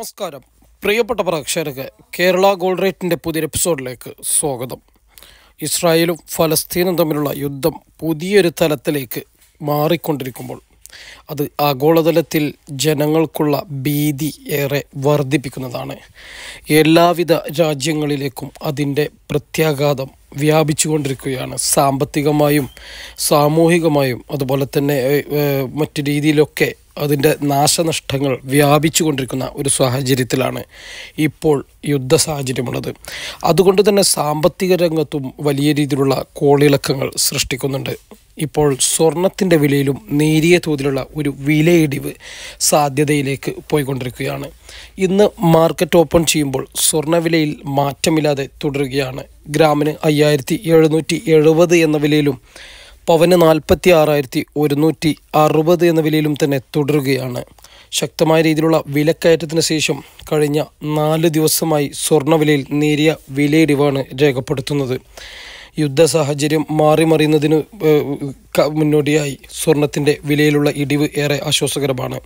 നമസ്കാരം പ്രിയപ്പെട്ട പ്രേക്ഷകർക്ക് കേരള ഗോൾഡ് റേറ്റിൻ്റെ പുതിയൊരു എപ്പിസോഡിലേക്ക് സ്വാഗതം ഇസ്രായേലും ഫലസ്തീനും തമ്മിലുള്ള യുദ്ധം പുതിയൊരു തലത്തിലേക്ക് മാറിക്കൊണ്ടിരിക്കുമ്പോൾ അത് ആഗോളതലത്തിൽ ജനങ്ങൾക്കുള്ള ഭീതി ഏറെ വർദ്ധിപ്പിക്കുന്നതാണ് എല്ലാവിധ രാജ്യങ്ങളിലേക്കും അതിൻ്റെ പ്രത്യാഘാതം വ്യാപിച്ചുകൊണ്ടിരിക്കുകയാണ് സാമ്പത്തികമായും സാമൂഹികമായും അതുപോലെ തന്നെ മറ്റു രീതിയിലൊക്കെ അതിൻ്റെ നാശനഷ്ടങ്ങൾ വ്യാപിച്ചു കൊണ്ടിരിക്കുന്ന ഒരു സാഹചര്യത്തിലാണ് ഇപ്പോൾ യുദ്ധ സാഹചര്യമുള്ളത് അതുകൊണ്ട് തന്നെ സാമ്പത്തിക രംഗത്തും വലിയ രീതിയിലുള്ള കോളിളക്കങ്ങൾ സൃഷ്ടിക്കുന്നുണ്ട് ഇപ്പോൾ സ്വർണത്തിൻ്റെ വിലയിലും നേരിയ തോതിലുള്ള ഒരു വിലയിടിവ് സാധ്യതയിലേക്ക് പോയിക്കൊണ്ടിരിക്കുകയാണ് ഇന്ന് മാർക്കറ്റ് ഓപ്പൺ ചെയ്യുമ്പോൾ സ്വർണ്ണവിലയിൽ മാറ്റമില്ലാതെ തുടരുകയാണ് ഗ്രാമിന് അയ്യായിരത്തി എഴുന്നൂറ്റി എഴുപത് എന്ന വിലയിലും പവന് നാൽപ്പത്തി ആറായിരത്തി ഒരുന്നൂറ്റി അറുപത് എന്ന വിലയിലും തന്നെ തുടരുകയാണ് ശക്തമായ രീതിയിലുള്ള വിലക്കയറ്റത്തിന് ശേഷം കഴിഞ്ഞ നാല് ദിവസമായി സ്വർണ്ണവിലയിൽ നേരിയ വിലയിടിവാണ് രേഖപ്പെടുത്തുന്നത് യുദ്ധ സാഹചര്യം മാറിമറിയുന്നതിന് മുന്നോടിയായി സ്വർണത്തിൻ്റെ വിലയിലുള്ള ഇടിവ് ഏറെ ആശ്വാസകരമാണ്